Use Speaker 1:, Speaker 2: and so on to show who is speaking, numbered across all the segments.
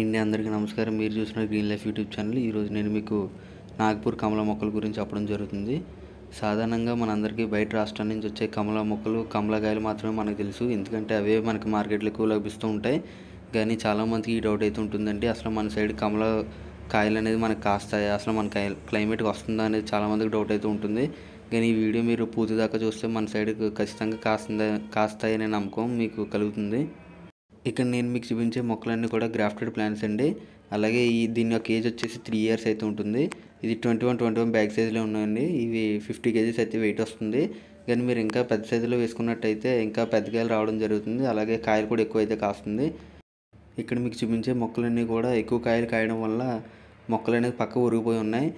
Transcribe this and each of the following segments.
Speaker 1: hi అండి అందరికీ నమస్కారం మీరు చూసిన గ్రీన్ లైఫ్ యూట్యూబ్ ఛానల్ ఈరోజు నేను మీకు నాగ్పూర్ కమల మొక్కల గురించి చెప్పడం జరుగుతుంది సాధారణంగా మనందరికీ బయట రాష్ట్రం నుంచి వచ్చే కమల మొక్కలు కమలకాయలు మాత్రమే మనకు తెలుసు ఎందుకంటే అవే మనకి మార్కెట్లో ఎక్కువ లభిస్తూ ఉంటాయి కానీ చాలామందికి ఈ డౌట్ అయితే ఉంటుందండి అసలు మన సైడ్ కమల కాయలు అనేది మనకు కాస్తాయి అసలు మన క్లైమేట్కి వస్తుందా అనేది చాలామందికి డౌట్ అయితే ఉంటుంది కానీ ఈ వీడియో మీరు పూర్తి దాకా చూస్తే మన సైడ్ ఖచ్చితంగా కాస్తుందా కాస్తాయనే నమ్మకం మీకు కలుగుతుంది ఇక్కడ నేను మీకు చూపించే మొక్కలన్నీ కూడా గ్రాఫ్టెడ్ ప్లాంట్స్ అండి అలాగే ఈ దీని యొక్క ఏజ్ వచ్చేసి త్రీ ఇయర్స్ అయితే ఉంటుంది ఇది twenty one twenty one bag సైజులో ఉన్నాయండి ఇవి ఫిఫ్టీ కేజీస్ అయితే వెయిట్ వస్తుంది కానీ మీరు ఇంకా పెద్ద సైజులో వేసుకున్నట్టయితే ఇంకా పెద్ద కాయలు రావడం జరుగుతుంది అలాగే కాయలు కూడా ఎక్కువ అయితే కాస్తుంది ఇక్కడ మీకు చూపించే మొక్కలన్నీ కూడా ఎక్కువ కాయలు కాయడం వల్ల మొక్కలు అనేవి పక్క ఉరిగిపోయి ఉన్నాయి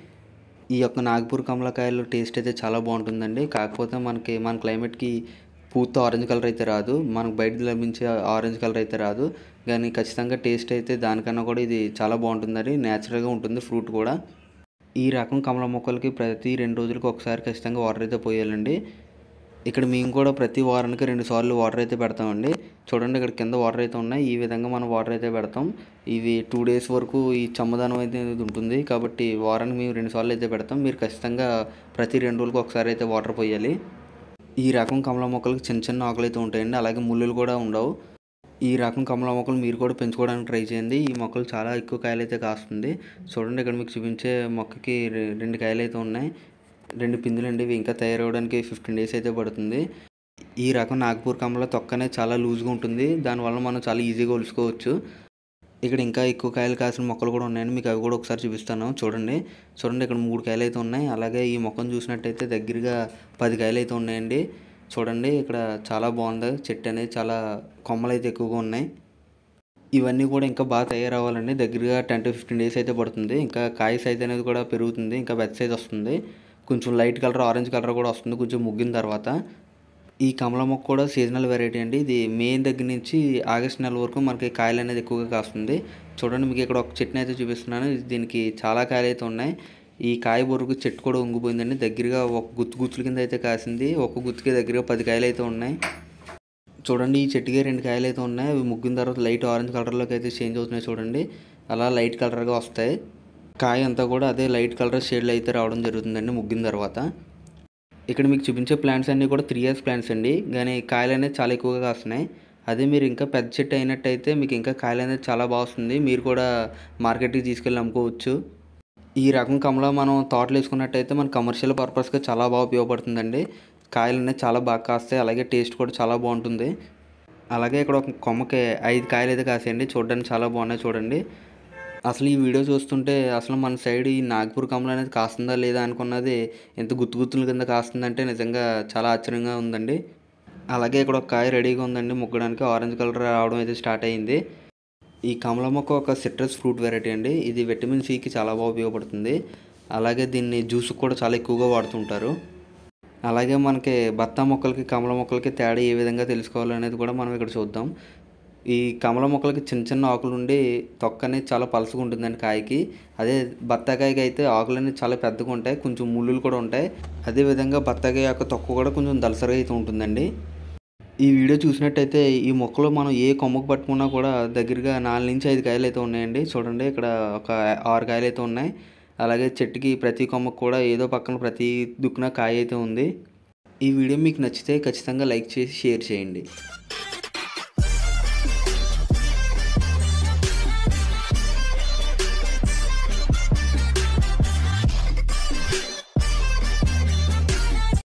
Speaker 1: ఈ యొక్క నాగపూర్ కమలకాయలు టేస్ట్ అయితే చాలా బాగుంటుందండి కాకపోతే మనకి మన క్లైమేట్కి పూర్తి ఆరెంజ్ కలర్ అయితే రాదు మనకు బయట లభించే ఆరెంజ్ కలర్ అయితే రాదు కానీ ఖచ్చితంగా టేస్ట్ అయితే దానికన్నా కూడా ఇది చాలా బాగుంటుందండి న్యాచురల్గా ఉంటుంది ఫ్రూట్ కూడా ఈ రకం కమల మొక్కలకి ప్రతి రెండు రోజులకు ఒకసారి ఖచ్చితంగా వాటర్ అయితే పోయాలండి ఇక్కడ మేము కూడా ప్రతి వారానికి రెండు సార్లు వాటర్ అయితే పెడతామండి చూడండి ఇక్కడ కింద వాటర్ అయితే ఉన్నాయి ఈ విధంగా మనం వాటర్ అయితే పెడతాం ఇవి టూ డేస్ వరకు ఈ చమ్మదానం అయితే ఉంటుంది కాబట్టి వారానికి మేము రెండు సార్లు అయితే పెడతాం మీరు ఖచ్చితంగా ప్రతి రెండు రోజులకు ఒకసారి అయితే వాటర్ పోయాలి ఈ రకం కమల మొక్కలకు చిన్న చిన్న ఆకులు అయితే ఉంటాయండి అలాగే ముళ్ళులు కూడా ఉండవు ఈ రకం కమల మొక్కలు మీరు కూడా పెంచుకోవడానికి ట్రై చేయండి ఈ మొక్కలు చాలా ఎక్కువ కాయలు అయితే కాస్తుంది చూడండి ఇక్కడ మీకు చూపించే మొక్కకి రెండు కాయలు అయితే ఉన్నాయి రెండు పిందులు అండి ఇవి ఇంకా తయారవడానికి ఫిఫ్టీన్ డేస్ అయితే పడుతుంది ఈ రకం నాగపూర్ కమల తొక్కనే చాలా లూజ్గా ఉంటుంది దానివల్ల మనం చాలా ఈజీగా ఒలుసుకోవచ్చు ఇక్కడ ఇంకా ఎక్కువ కాయలు కాసిన మొక్కలు కూడా ఉన్నాయండి మీకు అవి కూడా ఒకసారి చూపిస్తాను చూడండి చూడండి ఇక్కడ మూడు కాయలు అయితే ఉన్నాయి అలాగే ఈ మొక్కను చూసినట్టయితే దగ్గరగా పది కాయలు అయితే ఉన్నాయండి చూడండి ఇక్కడ చాలా బాగుంది చెట్టు అనేది చాలా కొమ్మలు అయితే ఎక్కువగా ఉన్నాయి ఇవన్నీ కూడా ఇంకా బాగా తయారవ్వాలండి దగ్గరగా టెన్ టు ఫిఫ్టీన్ డేస్ అయితే పడుతుంది ఇంకా కాయ సైజ్ అనేది కూడా పెరుగుతుంది ఇంకా బెత్ సైజ్ వస్తుంది కొంచెం లైట్ కలర్ ఆరెంజ్ కలర్ కూడా వస్తుంది కొంచెం ముగ్గిన తర్వాత ఈ కమల మొక్క కూడా సీజనల్ వెరైటీ అండి ఇది మే దగ్గర నుంచి ఆగస్ట్ నెల వరకు మనకి కాయలు అనేది ఎక్కువగా కాస్తుంది చూడండి మీకు ఇక్కడ ఒక చెట్టుని అయితే చూపిస్తున్నాను దీనికి చాలా కాయలు అయితే ఉన్నాయి ఈ కాయ బొరుగు చెట్టు కూడా ఉంగిపోయిందండి దగ్గరగా ఒక గుత్తు గుత్తుల కింద అయితే కాసింది ఒక గుత్తుకి దగ్గరగా పది కాయలు అయితే ఉన్నాయి చూడండి ఈ చెట్టుకి రెండు కాయలు అయితే ఉన్నాయి అవి ముగ్గిన తర్వాత లైట్ ఆరెంజ్ కలర్లోకి అయితే చేంజ్ అవుతున్నాయి చూడండి అలా లైట్ కలర్గా వస్తాయి కాయ అంతా కూడా అదే లైట్ కలర్ షేడ్లో అయితే రావడం జరుగుతుందండి ముగ్గిన తర్వాత ఇక్కడ మీకు చూపించే ప్లాంట్స్ అన్నీ కూడా త్రీ ఇయర్స్ ప్లాంట్స్ అండి కానీ కాయలు అనేది చాలా ఎక్కువగా కాస్తున్నాయి అదే మీరు ఇంకా పెద్ద చెట్టు అయినట్టయితే మీకు ఇంకా కాయలు అనేది చాలా బాగుంది మీరు కూడా మార్కెట్కి తీసుకెళ్ళి అమ్ముకోవచ్చు ఈ రకం కమల మనం తోటలు వేసుకున్నట్టయితే మన కమర్షియల్ పర్పస్గా చాలా బాగా ఉపయోగపడుతుందండి కాయలు అనేది చాలా బాగా కాస్తాయి అలాగే టేస్ట్ కూడా చాలా బాగుంటుంది అలాగే ఇక్కడ ఒక కొమ్మకి ఐదు కాయలు అయితే కాసేయండి చూడడానికి చాలా బాగున్నాయి చూడండి అసలు ఈ వీడియో చూస్తుంటే అసలు మన సైడ్ ఈ నాగపూర్ కమలం అనేది కాస్తుందా లేదా అనుకున్నది ఎంత గుత్తు గుత్తుల కింద కాస్తుందంటే నిజంగా చాలా ఆశ్చర్యంగా ఉందండి అలాగే ఇక్కడ ఒక కాయ రెడీగా ఉందండి ముగ్గడానికి ఆరెంజ్ కలర్ రావడం అయితే స్టార్ట్ అయింది ఈ కమల మొక్క ఒక సిట్రస్ ఫ్రూట్ వెరైటీ అండి ఇది విటమిన్ సికి చాలా బాగా ఉపయోగపడుతుంది అలాగే దీన్ని జ్యూస్ కూడా చాలా ఎక్కువగా వాడుతుంటారు అలాగే మనకి బత్తా మొక్కలకి కమల మొక్కలకి తేడా ఏ విధంగా తెలుసుకోవాలనేది కూడా మనం ఇక్కడ చూద్దాం ఈ కమల మొక్కలకి చిన్న చిన్న ఆకులు ఉండి తొక్క అనేది చాలా పలుచగా ఉంటుందండి కాయకి అదే బత్తాకాయకి అయితే ఆకులు అనేవి చాలా పెద్దగా ఉంటాయి కొంచెం ముళ్ళులు కూడా ఉంటాయి అదేవిధంగా బత్తాకాయ యొక్క తొక్క కూడా కొంచెం దలసరిగా అయితే ఉంటుందండి ఈ వీడియో చూసినట్టయితే ఈ మొక్కలు మనం ఏ కొమ్మకు పట్టుకున్నా కూడా దగ్గరగా నాలుగు నుంచి ఐదు కాయలు అయితే ఉన్నాయండి చూడండి ఇక్కడ ఒక ఆరు కాయలు అయితే ఉన్నాయి అలాగే చెట్టుకి ప్రతి కొమ్మకు కూడా ఏదో పక్కన ప్రతి దుక్కున కాయ అయితే ఉంది ఈ వీడియో మీకు నచ్చితే ఖచ్చితంగా లైక్ చేసి షేర్ చేయండి